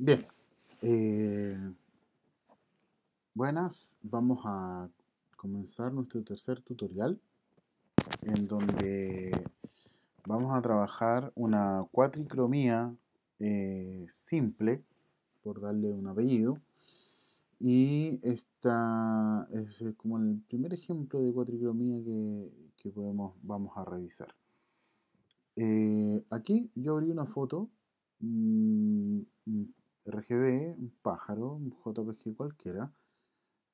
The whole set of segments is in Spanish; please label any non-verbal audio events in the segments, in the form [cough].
Bien. Eh, buenas, vamos a comenzar nuestro tercer tutorial en donde vamos a trabajar una cuatricromía eh, simple, por darle un apellido. Y esta es eh, como el primer ejemplo de cuatricromía que, podemos, vamos a revisar. aquí yo abrí una foto mm, RGB, un pájaro, un JPG cualquiera,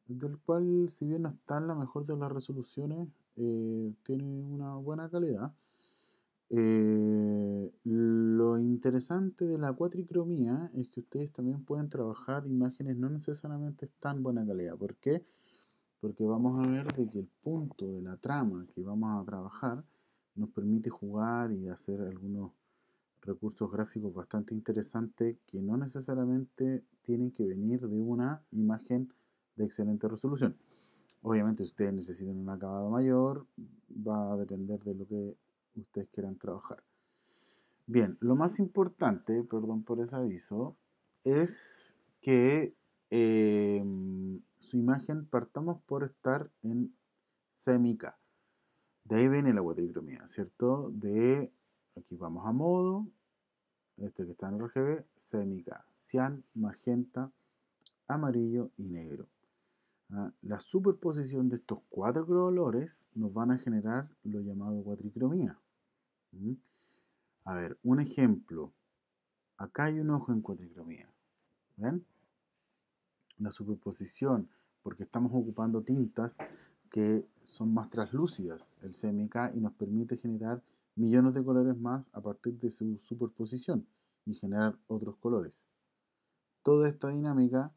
del cual si bien no está en la mejor de las resoluciones, eh, tiene una buena calidad. Eh, lo interesante de la cuatricromía es que ustedes también pueden trabajar imágenes no necesariamente tan buena calidad. ¿Por qué? Porque vamos a ver que el punto de la trama que vamos a trabajar nos permite jugar y hacer algunos recursos gráficos bastante interesantes que no necesariamente tienen que venir de una imagen de excelente resolución. Obviamente, si ustedes necesitan un acabado mayor, va a depender de lo que ustedes quieran trabajar. Bien, lo más importante, perdón por ese aviso, es que em, su imagen partamos por estar en semica. De ahí viene la cuatricromía, ¿cierto? De Aquí vamos a modo. Este que está en RGB, CMYK, cian, magenta, amarillo y negro. Ah, la superposición de estos cuatro colores nos van a generar lo llamado cuatricromía. ¿Mm? A ver, un ejemplo. Acá hay un ojo en cuatricromía. ¿Ven? La superposición, porque estamos ocupando tintas que son más translúcidas el CMK y nos permite generar millones de colores más a partir de su superposición y generar otros colores. Toda esta dinámica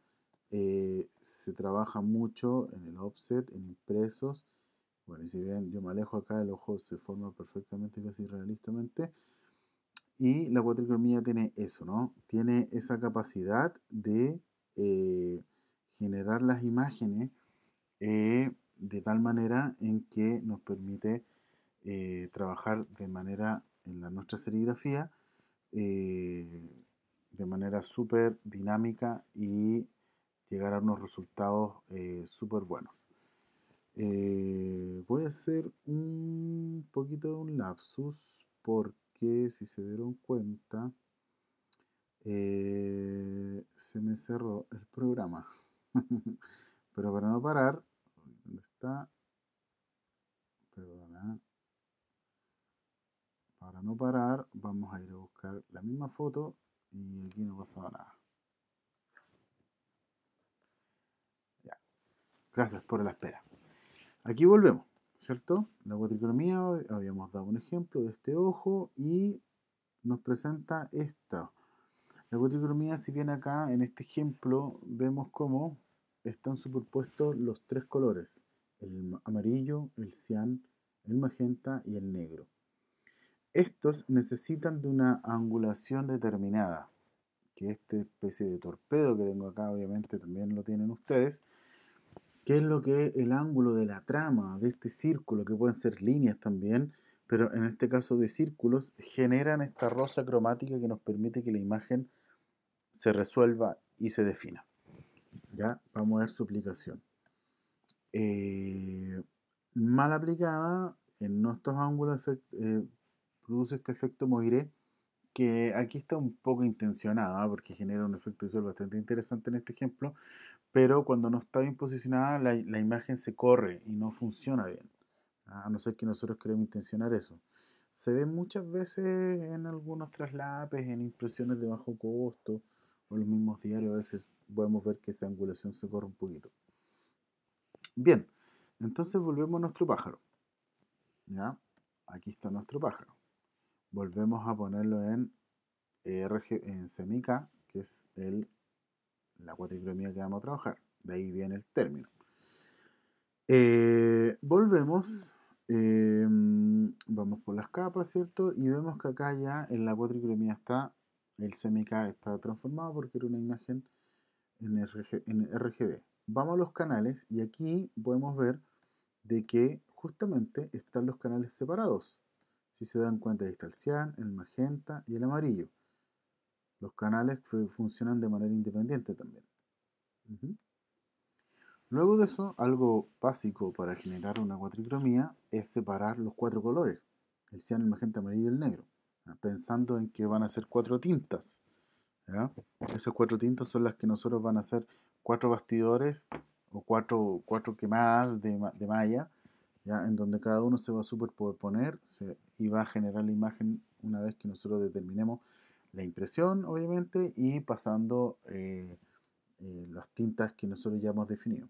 eh, se trabaja mucho en el offset, en impresos. Bueno, y si bien yo me alejo acá, el ojo se forma perfectamente, casi realistamente. Y la cuatricromía tiene eso, ¿no? Tiene esa capacidad de eh, generar las imágenes eh, de tal manera en que nos permite eh, trabajar de manera en la, nuestra serigrafía, eh, de manera súper dinámica y llegar a unos resultados eh, súper buenos. voy a hacer un poquito de un lapsus porque si se dieron cuenta se me cerró el programa. [laughs] Pero para no parar, ¿dónde está? Para no parar, vamos a ir a buscar la misma foto y aquí no pasaba nada. Gracias por la espera. Aquí volvemos, ¿cierto? La cuatricromía habíamos dado un ejemplo de este ojo y nos presenta esta. La cuatricromía si bien acá en este ejemplo vemos cómo están superpuestos los tres colores, el amarillo, el cian, el magenta y el negro. Estos necesitan de una angulación determinada, que esta especie de torpedo que tengo acá obviamente también lo tienen ustedes, que es lo que es el ángulo de la trama de este círculo, que pueden ser líneas también, pero en este caso de círculos, generan esta rosa cromática que nos permite que la imagen se resuelva y se defina. Ya, vamos a ver su aplicación. Eh, mal aplicada en nuestros ángulos eh, produce este efecto Moiré, que aquí está un poco intencionado, ¿ah? porque genera un efecto visual bastante interesante en este ejemplo, pero cuando no está bien posicionada, la, imagen se corre y no funciona bien, ¿ah? a no ser que nosotros queremos intencionar eso. Se ve muchas veces en algunos traslapes, en impresiones de bajo costo, o los mismos diarios, a veces podemos ver que esa angulación se corre un poquito. Bien, entonces volvemos a nuestro pájaro. Aquí está nuestro pájaro volvemos a ponerlo en, e RG, en semica, que es el, la cuatricromía que vamos a trabajar. De ahí viene el término. Eh, volvemos, em, vamos por las capas, ¿cierto? Y vemos que acá ya en la cuatricromía está, el semica está transformado porque era una imagen en, e en e RGB. Vamos a los canales y aquí podemos ver de que justamente están los canales separados. Si se dan cuenta, ahí está el cian, el magenta y el amarillo. Los canales funcionan de manera independiente también. Luego de eso, algo básico para generar una cuatricromía es separar los cuatro colores. El cian, el magenta, amarillo y el negro. Pensando en que van a ser cuatro tintas. Esas cuatro tintas son las que nosotros van a hacer cuatro bastidores o cuatro, cuatro quemadas de malla en donde cada uno se va a superponer se, y va a generar la imagen una vez que nosotros determinemos la impresión, obviamente, y pasando eh, eh, las tintas que nosotros ya hemos definido.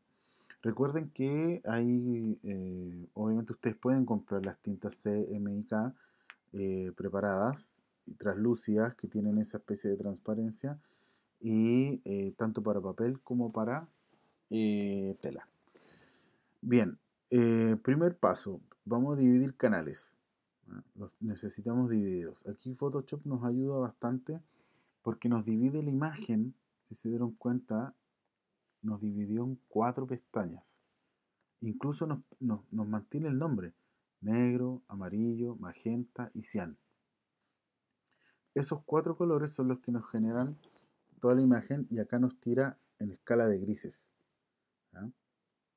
Recuerden que hay, eh, obviamente ustedes pueden comprar las tintas CMYK preparadas y traslúcidas que tienen esa especie de transparencia y tanto para papel como para tela. Bien, eh, primer paso, vamos a dividir canales. Los necesitamos divididos. Aquí Photoshop nos ayuda bastante porque nos divide la imagen, si se dieron cuenta, nos dividió en cuatro pestañas. Incluso nos, nos, mantiene el nombre. Negro, amarillo, magenta y cian. Esos cuatro colores son los que nos generan toda la imagen y acá nos tira en escala de grises.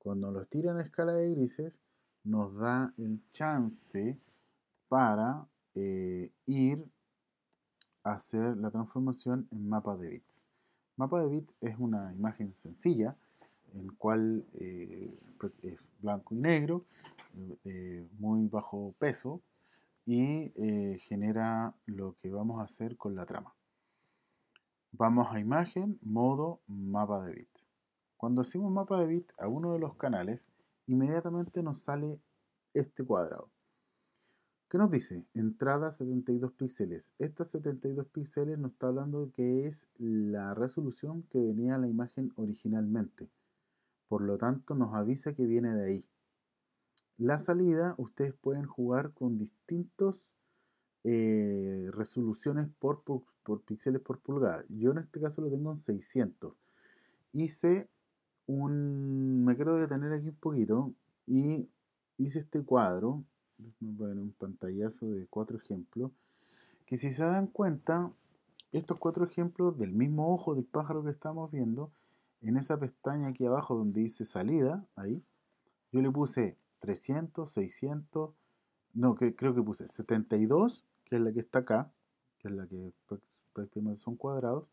Cuando los tiran en escala de grises, nos da el chance para eh, ir a hacer la transformación en mapa de bits. Mapa de bits es una imagen sencilla, en cual eh, es blanco y negro, eh, muy bajo peso y genera lo que vamos a hacer con la trama. Vamos a imagen, modo, mapa de bits. Cuando hacemos mapa de bit a uno de los canales, inmediatamente nos sale este cuadrado. ¿Qué nos dice? Entrada 72 píxeles. Estas 72 píxeles nos está hablando de que es la resolución que venía la imagen originalmente. Por lo tanto, nos avisa que viene de ahí. La salida, ustedes pueden jugar con distintos eh, resoluciones por, por, píxeles por pulgada. Yo en este caso lo tengo en 600. Hice un... Me quiero detener aquí un poquito y hice este cuadro, un pantallazo de cuatro ejemplos, que si se dan cuenta, estos cuatro ejemplos del mismo ojo del pájaro que estamos viendo, en esa pestaña aquí abajo donde dice salida, ahí, yo le puse 300, 600, no, que creo que puse 72, que es la que está acá, que es la que prácticamente son cuadrados,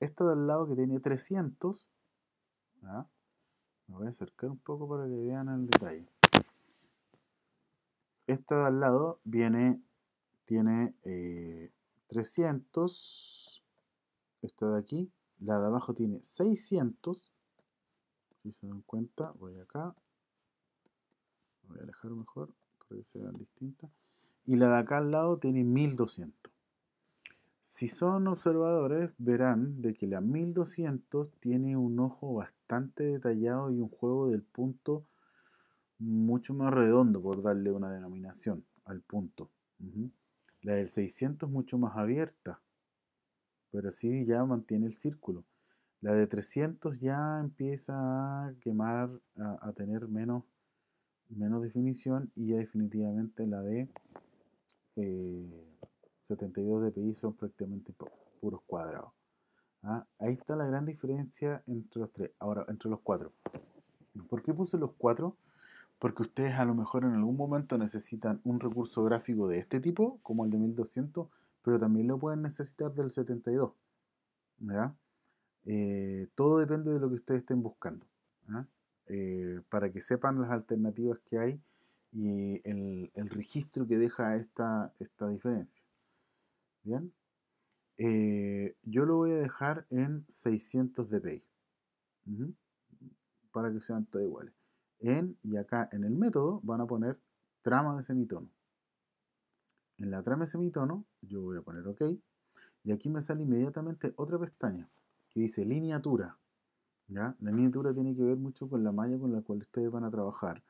esta del lado que tiene 300 ¿Ah? Me voy a acercar un poco para que vean el detalle. Esta de al lado viene, tiene 300. Eh, Esta de aquí. La de abajo tiene 600. Si se dan cuenta, voy acá. Voy a alejar mejor para que se vean distintas. Y la de acá al lado tiene 1200. Si son observadores, verán de que la 1200 tiene un ojo bastante detallado y un juego del punto mucho más redondo, por darle una denominación al punto. La del 600 es mucho más abierta, pero sí ya mantiene el círculo. La de 300 ya empieza a quemar, a, tener menos, menos definición y ya definitivamente la de... Eh, 72 dpi son prácticamente puros cuadrados. ¿ah? Ahí está la gran diferencia entre los tres, ahora entre los cuatro. ¿Por qué puse los cuatro? Porque ustedes a lo mejor en algún momento necesitan un recurso gráfico de este tipo, como el de 1200, pero también lo pueden necesitar del 72. Eh, todo depende de lo que ustedes estén buscando. ¿ah? Eh, para que sepan las alternativas que hay y el, el registro que deja esta, esta diferencia. Bien, eh, yo lo voy a dejar en 600 dpi para que sean todos iguales. En y acá en el método van a poner trama de semitono. En la trama de semitono yo voy a poner OK y aquí me sale inmediatamente otra pestaña que dice lineatura. La lineatura tiene que ver mucho con la malla con la cual ustedes van a trabajar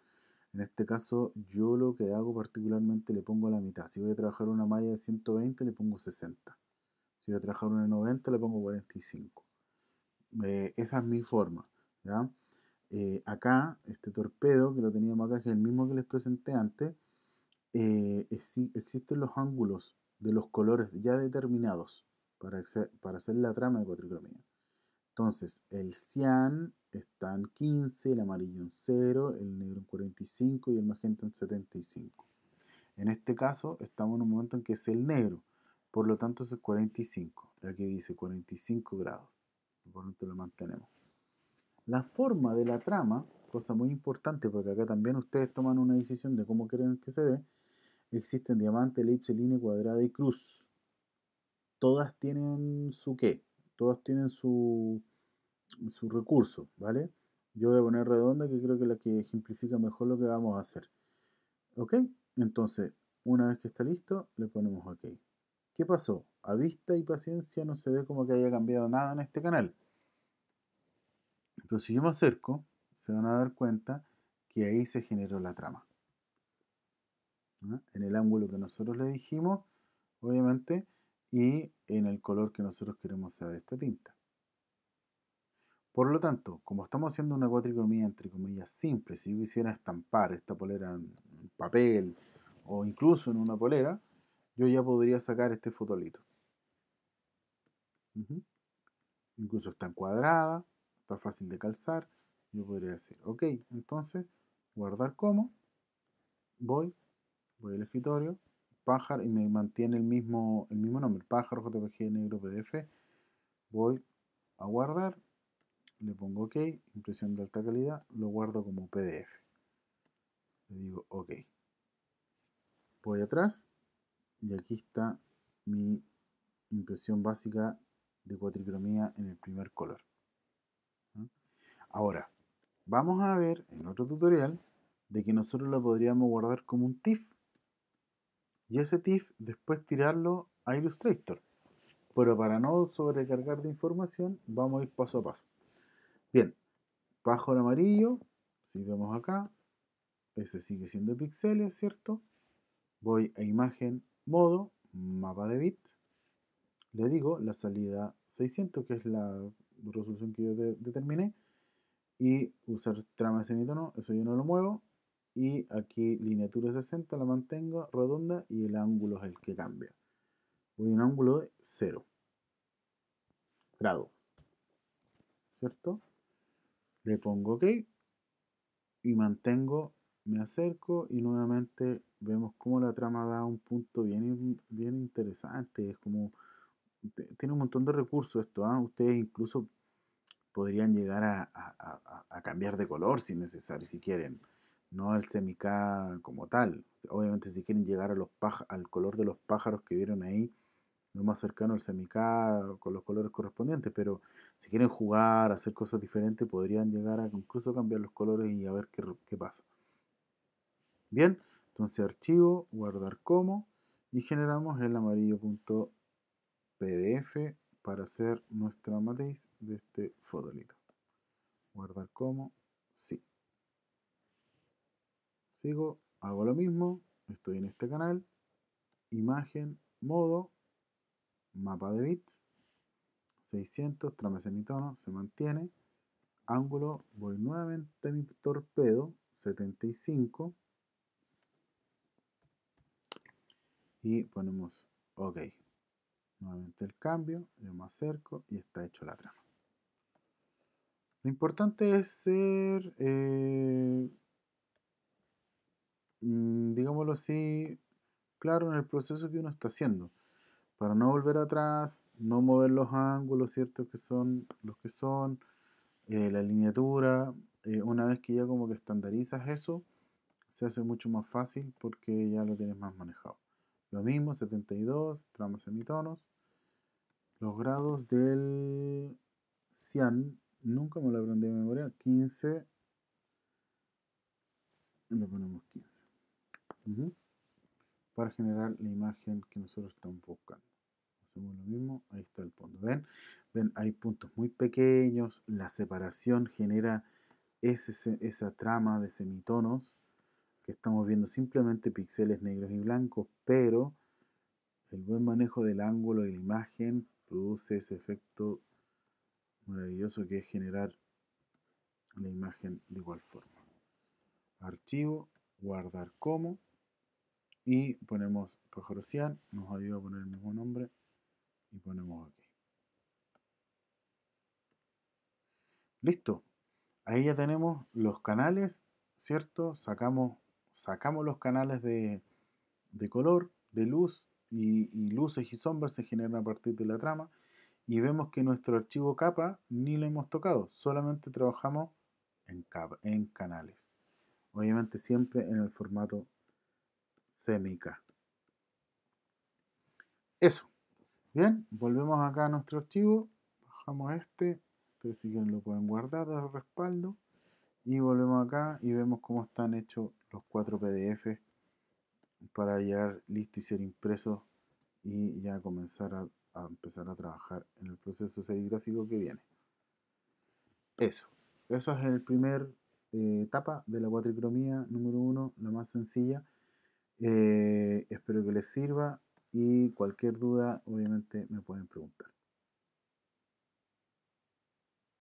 en este caso, yo lo que hago particularmente le pongo a la mitad. Si voy a trabajar una malla de 120, le pongo 60. Si voy a trabajar una de 90, le pongo 45. Eh, esa es mi forma. Eh, acá, este torpedo que lo teníamos acá, que es el mismo que les presenté antes, eh, existen los ángulos de los colores ya determinados para, para hacer la trama de cuatricromía. Entonces, el cian está en 15, el amarillo en 0, el negro en 45 y el magenta en 75. En este caso estamos en un momento en que es el negro, por lo tanto es el 45. Aquí dice 45 grados, por lo tanto lo mantenemos. La forma de la trama, cosa muy importante porque acá también ustedes toman una decisión de cómo creen que se ve, existen diamante, elipse, línea cuadrada y cruz. Todas tienen su qué, todas tienen su, su recurso, ¿vale? Yo voy a poner redonda que creo que es la que ejemplifica mejor lo que vamos a hacer. ¿Ok? Entonces, una vez que está listo, le ponemos OK. ¿Qué pasó? A vista y paciencia no se ve como que haya cambiado nada en este canal. Pero si yo me acerco, se van a dar cuenta que ahí se generó la trama. ¿Ah? En el ángulo que nosotros le dijimos, obviamente, y en el color que nosotros queremos sea de esta tinta. Por lo tanto, como estamos haciendo una cuatricomía entre comillas simple, si yo quisiera estampar esta polera en papel o incluso en una polera, yo ya podría sacar este fotolito. Incluso está encuadrada, está fácil de calzar. Yo podría decir, ok, entonces, guardar como. Voy, voy al escritorio, pájaro, y me mantiene el mismo, el mismo nombre, pájaro, JPG, negro, PDF. Voy a guardar, le pongo OK, impresión de alta calidad, lo guardo como PDF. Le digo OK. Voy atrás y aquí está mi impresión básica de cuatricromía en el primer color. Ahora, vamos a ver en otro tutorial de que nosotros lo podríamos guardar como un TIFF y ese TIFF después tirarlo a Illustrator. Pero para no sobrecargar de información, vamos a ir paso a paso. Bien, pájaro amarillo, si vemos acá, ese sigue siendo píxeles, ¿cierto? Voy a imagen, modo, mapa de bit. Le digo la salida 600, que es la resolución que yo determiné. Y usar trama semitono, eso yo no lo muevo. Y aquí lineatura 60 la mantengo redonda y el ángulo es el que cambia. Voy a un ángulo de 0 grado. ¿Cierto? le pongo OK y mantengo, me acerco y nuevamente vemos cómo la trama da un punto bien, bien interesante. Es como, tiene un montón de recursos esto. ¿ah? Ustedes incluso podrían llegar a, cambiar de color si necesario, si quieren. No el semicá como tal. Obviamente si quieren llegar a los al color de los pájaros que vieron ahí, lo más cercano al semicá, con los colores correspondientes, pero si quieren jugar, hacer cosas diferentes, podrían llegar a incluso cambiar los colores y a ver qué, qué pasa. Bien, entonces archivo, guardar como, y generamos el amarillo.pdf para hacer nuestra matriz de este fotolito. Guardar como, sí. Sigo, hago lo mismo, estoy en este canal, imagen, modo, mapa de bits, 600, trama semitono, se mantiene, ángulo, voy nuevamente a mi torpedo, 75, y ponemos OK. Nuevamente el cambio, yo me acerco y está hecho la trama. Lo importante es ser, eh, mm, digámoslo así, claro en el proceso que uno está haciendo para no volver atrás, no mover los ángulos, ¿cierto? Que son los que son, eh, la lineatura. Eh, una vez que ya como que estandarizas eso, se hace mucho más fácil porque ya lo tienes más manejado. Lo mismo, 72, tramos semitonos. Los grados del cian, nunca me lo aprendí de memoria, 15. Le ponemos 15. Para generar la imagen que nosotros estamos buscando lo mismo, ahí está el punto ¿ven? Ven, hay puntos muy pequeños, la separación genera esa trama de semitonos que estamos viendo simplemente píxeles negros y blancos, pero el buen manejo del ángulo de la imagen produce ese efecto maravilloso que es generar la imagen de igual forma. Archivo, guardar como y ponemos Pajarocian, nos ayuda a poner el mismo nombre y ponemos aquí. Listo. Ahí ya tenemos los canales, ¿cierto? Sacamos, sacamos los canales de, color, de luz y, luces y sombras se generan a partir de la trama. Y vemos que nuestro archivo capa ni lo hemos tocado, solamente trabajamos en, en canales. Obviamente siempre en el formato semica. Eso. Bien, volvemos acá a nuestro archivo, bajamos este, entonces si quieren lo pueden guardar dar respaldo y volvemos acá y vemos cómo están hechos los cuatro pdf para llegar listo y ser impreso y ya comenzar a, empezar a trabajar en el proceso serigráfico que viene. Eso, eso es el primer eh, etapa de la cuatricromía número uno, la más sencilla. Eh, espero que les sirva y cualquier duda obviamente me pueden preguntar.